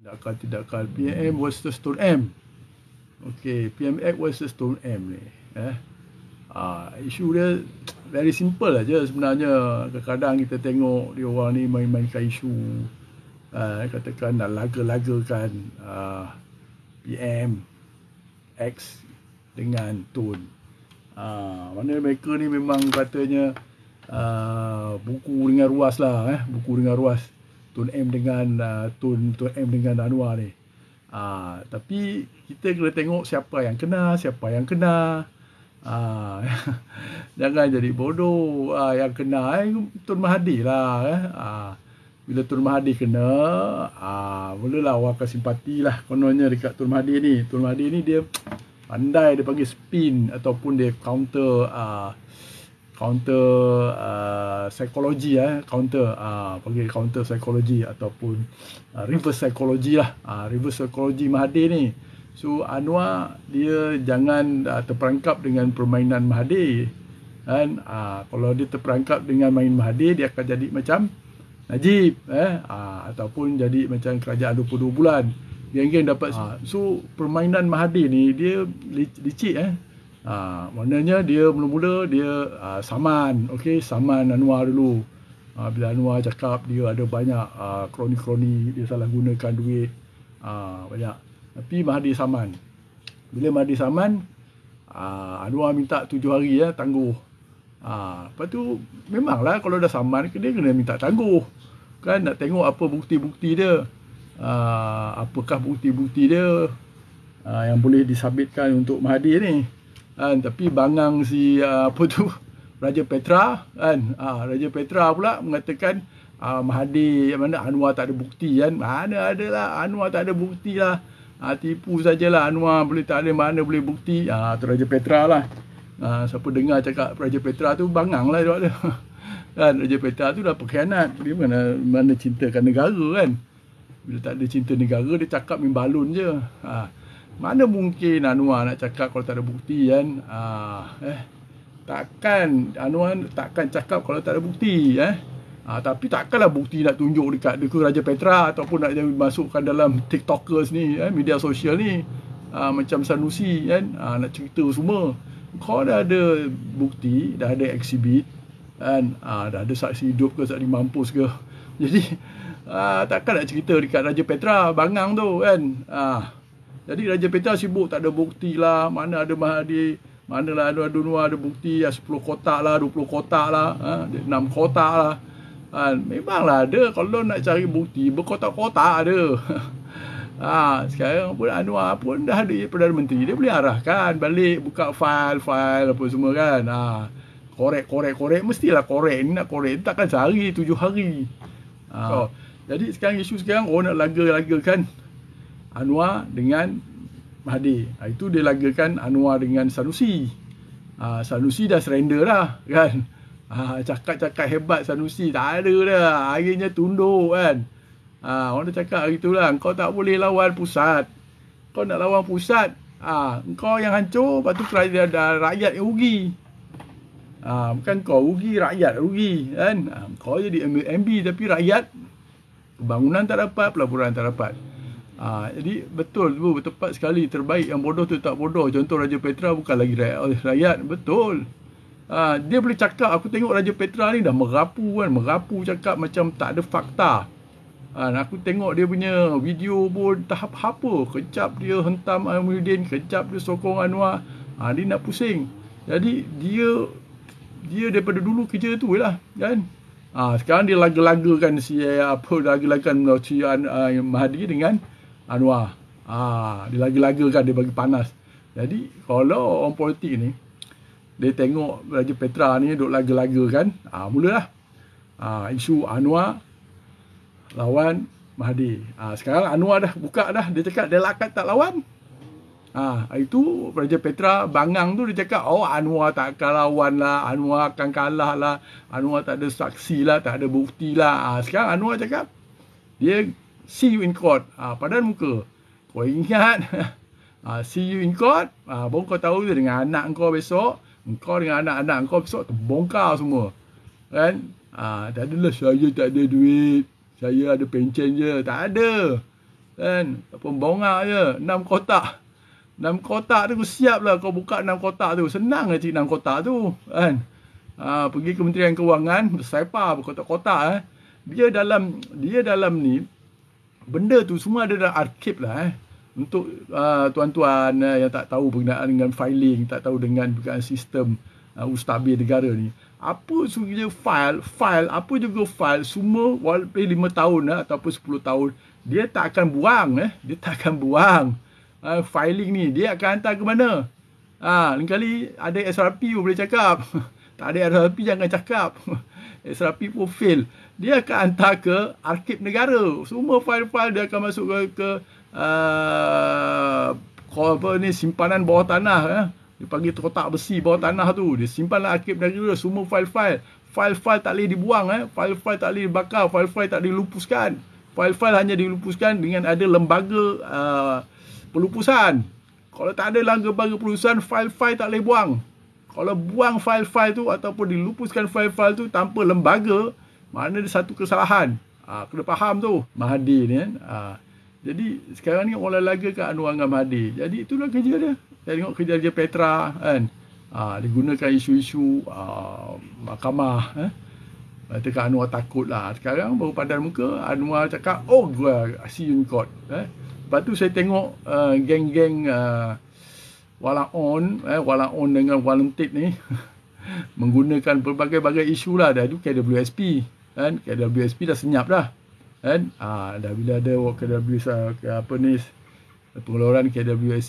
tindakan tindakan PM versus stone M. okay PM Act versus stone M ni, eh. Ah, isu dia very simple aja sebenarnya. Kadang-kadang kita tengok dia orang ni main-mainkan isu uh, katakan nak laga-lagakan uh, ah, PM X dengan Tone. Ah, mana mereka ni memang katanya uh, buku dengan ruas lah eh, buku dengan ruas. Tun M dengan uh, Tun Tun M dengan Anwar ni. Uh, tapi kita kena tengok siapa yang kena, siapa yang kena. Ah, jangan jadi bodoh. Ah, yang kena eh, Tun Mahathir lah. Eh. Ah, bila Tun Mahathir kena, ah, mulalah orang akan simpati lah. Kononnya dekat Tun Mahathir ni. Tun Mahathir ni dia pandai dia panggil spin ataupun dia counter ah, counter uh, psychology eh counter ah uh, panggil counter psikologi ataupun uh, reverse psikologi lah uh, reverse psikologi mahdi ni so Anwar dia jangan uh, terperangkap dengan permainan mahdi kan uh, kalau dia terperangkap dengan main mahdi dia akan jadi macam Najib eh uh, ataupun jadi macam kerajaan 22 bulan geng-geng dapat uh. so permainan mahdi ni dia licik eh Ha, maknanya dia mula-mula dia ha, saman, okay saman Anwar dulu. Ha, bila Anwar cakap dia ada banyak ha, kroni-kroni, dia salah gunakan duit ha, banyak. Tapi Mahdi saman. Bila Mahdi saman, ha, Anwar minta tujuh hari ya, tangguh. Ha, lepas tu memanglah kalau dah saman dia kena minta tangguh. Kan nak tengok apa bukti-bukti dia. Ha, apakah bukti-bukti dia ha, yang boleh disabitkan untuk Mahdi ni kan tapi bangang si uh, apa tu Raja Petra kan ah, Raja Petra pula mengatakan uh, yang mana Anwar tak ada bukti kan mana ada lah Anwar tak ada bukti lah uh, tipu sajalah Anwar boleh tak ada mana boleh bukti ah uh, tu Raja Petra lah uh, siapa dengar cakap Raja Petra tu bangang lah dia kan Raja Petra tu dah pengkhianat dia mana mana cintakan negara kan bila tak ada cinta negara dia cakap membalun je ah mana mungkin Anwar nak cakap kalau tak ada bukti kan? Ah, eh. Takkan Anwar takkan cakap kalau tak ada bukti eh. Ah, tapi takkanlah bukti nak tunjuk dekat dia Raja Petra ataupun nak masukkan dalam TikTokers ni eh, media sosial ni. Ah, macam Sanusi kan? Ah, nak cerita semua. Kau dah ada bukti, dah ada exhibit kan? Ah, dah ada saksi hidup ke, saksi mampus ke. Jadi Uh, takkan nak cerita dekat Raja Petra bangang tu kan ah jadi Raja Petra sibuk tak ada bukti lah mana ada Mahadi, mana lah ada Dunua ada bukti ya 10 kotak lah, 20 kotak lah, ha, 6 kotak lah. Ha, lah ada kalau nak cari bukti berkotak-kotak ada. Ha, sekarang pun Anwar pun dah ada Perdana Menteri Dia boleh arahkan balik Buka fail-fail apa semua kan ha, Korek-korek-korek Mestilah korek ni nak korek ni Takkan sehari, tujuh hari ha. so, Jadi sekarang isu sekarang Orang oh, nak laga-lagakan Anwar dengan Mahdi. Ha, itu dia lagakan Anwar dengan Sanusi. Ha, Sanusi dah surrender lah kan. Ha, cakap-cakap hebat Sanusi. Tak ada dah. Akhirnya tunduk kan. Ha, orang dah cakap hari itulah. Kau tak boleh lawan pusat. Kau nak lawan pusat. Ha, kau yang hancur. Lepas tu kerajaan dah rakyat yang rugi. Ha, bukan kau rugi. Rakyat rugi kan. Ha, kau jadi MB tapi rakyat. pembangunan tak dapat. Pelaburan tak dapat. Ha, jadi betul tu bertepat sekali terbaik yang bodoh tu tak bodoh. Contoh Raja Petra bukan lagi oh, rakyat, betul. Ha, dia boleh cakap aku tengok Raja Petra ni dah merapu kan, merapu cakap macam tak ada fakta. Ha, aku tengok dia punya video pun tahap apa kecap dia hentam Amiruddin kecap dia sokong Anwar ha, dia nak pusing jadi dia dia daripada dulu kerja tu lah kan ha, sekarang dia laga-lagakan si apa laga-lagakan si uh, Mahdi dengan Anwar. Ha, dia lagi kan dia bagi panas. Jadi, kalau orang politik ni, dia tengok Raja Petra ni lagi-lagi kan ha, mulalah. Ha, isu Anwar lawan Mahdi Ha, sekarang Anwar dah buka dah. Dia cakap, dia lakat tak lawan. Ha, itu Raja Petra bangang tu dia cakap Oh Anwar tak akan lawan lah Anwar akan kalah lah Anwar tak ada saksi lah Tak ada bukti lah ha, Sekarang Anwar cakap Dia see you in court. Ah, padan muka. Kau ingat. Ah, see you in court. Ah, baru kau tahu dia dengan anak kau besok. Kau dengan anak-anak kau besok terbongkar semua. Kan? Ah, tak adalah saya tak ada duit. Saya ada pencen je. Tak ada. Kan? Pembongar je. Enam kotak. Enam kotak tu siap lah kau buka enam kotak tu. Senang lah cik enam kotak tu. Kan? Ah, pergi Kementerian Kewangan. Bersaipa kotak kotak Eh. Dia dalam dia dalam ni benda tu semua ada dalam arkib lah eh. Untuk ah, tuan-tuan uh, yang tak tahu berkenaan dengan filing, tak tahu dengan berkenaan sistem uh, ustabil negara ni. Apa sebenarnya file, file, apa juga file, semua walaupun lima tahun uh, ataupun sepuluh tahun, dia tak akan buang. Eh. Dia tak akan buang uh, filing ni. Dia akan hantar ke mana? Ha, lain kali ada SRP pun boleh cakap. tak ada SRP jangan cakap. SRP pun fail. Dia akan hantar ke arkib negara. Semua file-file dia akan masuk ke, ke uh, apa ni, simpanan bawah tanah. Eh. Dia panggil kotak besi bawah tanah tu. Dia simpan lah arkib negara. Semua file-file. File-file tak boleh dibuang. Eh. File-file tak boleh dibakar. File-file tak boleh dilupuskan. File-file hanya dilupuskan dengan ada lembaga uh, pelupusan. Kalau tak ada lembaga pelupusan, file-file tak boleh buang. Kalau buang fail-fail tu ataupun dilupuskan fail-fail tu tanpa lembaga, mana ada satu kesalahan. Ha, kena faham tu Mahdi ni kan. Ha. Jadi sekarang ni orang lelaga kan Anwar dengan Mahdi. Jadi itulah kerja dia. Saya tengok kerja dia Petra kan. Ha, digunakan isu-isu ha, mahkamah. Eh. Kata kat Anwar takut lah. Sekarang baru pandang muka Anwar cakap, oh gua see you in court. Eh. Lepas tu saya tengok uh, geng-geng uh, Walau on, eh, on dengan Walentit ni Menggunakan pelbagai-bagai isu lah Dah tu KWSP kan? KWSP dah senyap dah kan? Ah dah bila ada KWSP ah, Apa ni Pengeluaran KWSP